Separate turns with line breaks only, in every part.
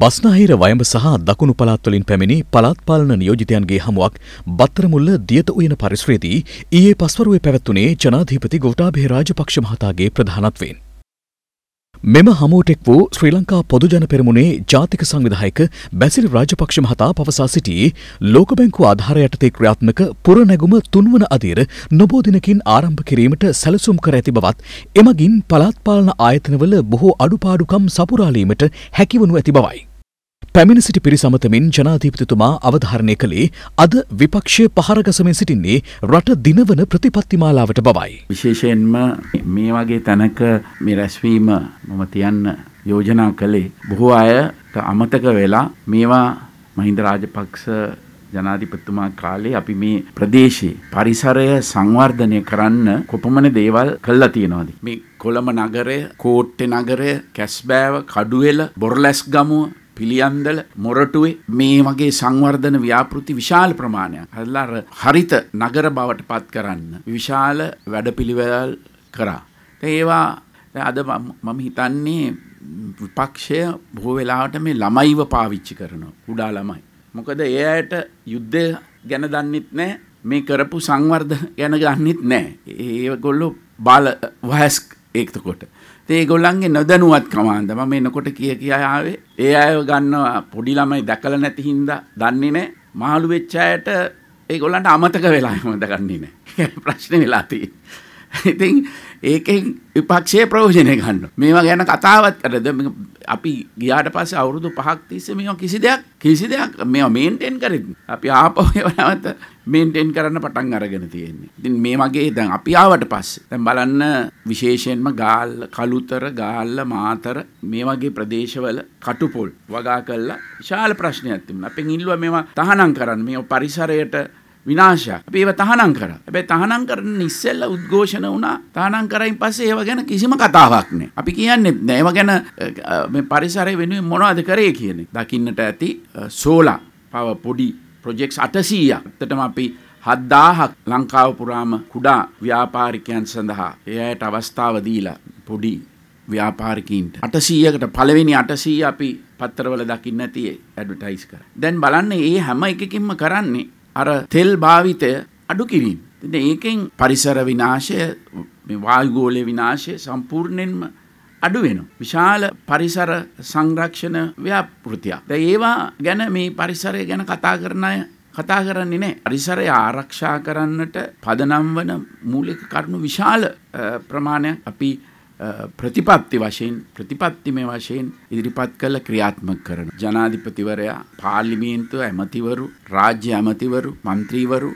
බස්නාහිර වයඹ සහ දකුණු පළාත්වලින් පැමිණි පළාත් පාලන නියෝජිතයන්ගේ හමුවක් බත්තරමුල්ල දියත උයන පරිශ්‍රයේදී ඊයේ පස්වරුවේ පැවැත්වුණේ ජනාධිපති ගෝඨාභය රාජපක්ෂ මහතාගේ ප්‍රධානත්වයෙන්. මෙම හමුවටෙක් වූ ශ්‍රී ලංකා පොදුජන පෙරමුණේ ජාතික සංවිධායක බැසිල් රාජපක්ෂ මහතා පවසා සිටියේ ලෝක බැංකු ආධාර යටතේ ක්‍රියාත්මක පුරනැගුම තුන්වන අදියර නොබෝ දිනකින් ආරම්භ කිරීමට සැලසුම් කර ඇති බවත් එමගින් පළාත් පාලන ආයතනවල බොහෝ අඩුපාඩුකම් සපුරාලීමට හැකිවනු ඇති බවයි. පැමිණ සිටි පිරිසමතමින් ජනාධීපතිතුමා අවධාරණය කළේ අද විපක්ෂය පහරගසමින් සිටින්නේ රට දිනවන ප්‍රතිපත්තිමාලාවට බවයි. විශේෂයෙන්ම මේ වගේ තැනක මේ රැස්වීම මම තියන්න
යෝජනා කළේ. බොහෝ අයට අමතක වෙලා මේවා මහින්ද රාජපක්ෂ ජනාධිපතිතුමා කාලේ අපි මේ ප්‍රදේශයේ පරිසරය සංවර්ධනය කරන්න කොපමණ දේවල් කළා තියෙනවද මේ කොළඹ නගරය කෝට්ටේ නගරය කැස්බෑව කඩුවෙල බොරලැස් ගමුව පිළියන්දල මොරටුවේ මේ වගේ සංවර්ධන ව්‍යාපෘති විශාල ප්‍රමාණයක් හදලා හරිත නගර බවට පත් කරන්න විශාල වැඩපිළිවෙල කරා. ඒවා අද මම හිතන්නේ විපක්ෂය බොහෝ වෙලාවට මේ ළමයිව පාවිච්චි කරනවා. කුඩා ළමයි. මොකද ඒ අයට යුද්ධය ගැන දන්නෙත් නැහැ. මේ කරපු සංවර්ධ ගැන ගන්නෙත් නැහැ. ඒගොල්ලෝ බාල වයස්ක ඒකකොට. ඒගොල්ලන්ගේ නොදැනුවත්කමාන්ද මම එනකොට කිය කියා ආවේ ඒ අයව ගන්නවා පොඩි ළමයි දැකලා නැති හින්දා දන්නේ නැහැ මහලු වෙච්ච අයට ඒගොල්ලන්ට අමතක වෙලා හැමද ගන්නේ නැහැ ප්‍රශ්නේ වෙලා තියෙන්නේ ඉතින් ඒකෙන් විපක්ෂයේ ප්‍රයෝජනය ගන්න මේවා ගැන කතාවත් කරද අපි ගියාට පස්සේ අවුරුදු 5ක් තිස්සේ මේවා කිසි දෙයක් කිසි දෙයක් මේවා මේන්ටේන් කරෙත් අපි ආපහු නැවත මේන්ටේන් කරන්න පටන් අරගෙන තියෙන්නේ. ඉතින් මේ වගේ දැන් අපි ආවට පස්සේ දැන් බලන්න විශේෂයෙන්ම ගාල්ල, කලුතර, ගාල්ල, මාතර මේ වගේ ප්‍රදේශවල කටුපොල් වගා කළා විශාල ප්‍රශ්නයක් තිබුණා. අපෙන් ඉල්ලුවා මේවා තහනම් කරන්න. මේ පරිසරයට විනාශයක්. අපි ඒව තහනම් කරා. හැබැයි තහනම් කරන්න ඉස්සෙල්ලා උද්ඝෝෂණ වුණා. තහනම් කරයින් පස්සේ ඒව ගැන කිසිම කතාවක් නැහැ. අපි කියන්නේ නැහැ ඒව ගැන මේ පරිසරය වෙනුවෙන් මොනවද කරේ කියන්නේ. දකින්නට ඇති සෝලා පව පොඩි ප්‍රොජෙක්ට්ස් 800ක්. ඇත්තටම අපි 7000ක් ලංකාව පුරාම කුඩා ව්‍යාපාරිකයන් සඳහා ඒ අයට අවස්ථාව දීලා පොඩි ව්‍යාපාරිකීන්ට 800කට පළවෙනි 800 අපි පත්තරවල දකින්න ඇති ඇඩ්වර්ටයිස් කරා. දැන් බලන්න මේ හැම එකකින්ම කරන්නේ අර තෙල් භාවිතය අඩු කිරීම. ඒකෙන් පරිසර විනාශය වායුගෝලය විනාශය සම්පූර්ණයෙන්ම අඩු වෙන. විශාල පරිසර සංරක්ෂණ ව්‍යාපෘතියක්. ද ඒවා ගැන මේ පරිසරය ගැන කතා කරන අය කතා කරන්නේ නෑ. පරිසරය ආරක්ෂා කරන්නට පදනම් වන මූලික කරුණු විශාල ප්‍රමාණයක් අපි ප්‍රතිපත්ති වශයෙන් ප්‍රතිපත්තිමය වශයෙන් ඉදිරිපත් කළ ක්‍රියාත්මක කරන ජනාධිපතිවරයා පාර්ලිමේන්තුව ඇමතිවරු රාජ්‍ය ඇමතිවරු මන්ත්‍රීවරු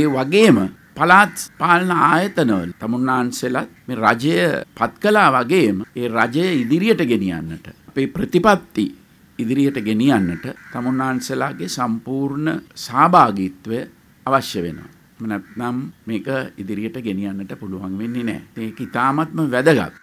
ඒ වගේම පළාත් පාලන ආයතනවල තමුන්නාන්සෙලත් මේ රජය පත් කළා වගේම ඒ රජය ඉදිරියට ගෙනියන්නට අපේ ප්‍රතිපත්ති ඉදිරියට ගෙනියන්නට තමුන්නාන්සලාගේ සම්පූර්ණ සහභාගීත්වය අවශ්‍ය වෙනවා. නැත්නම් මේක ඉදිරියට ගෙනියන්නට
පුළුවන් වෙන්නේ නැහැ. ඒක ඉතාමත්ම වැදගත්.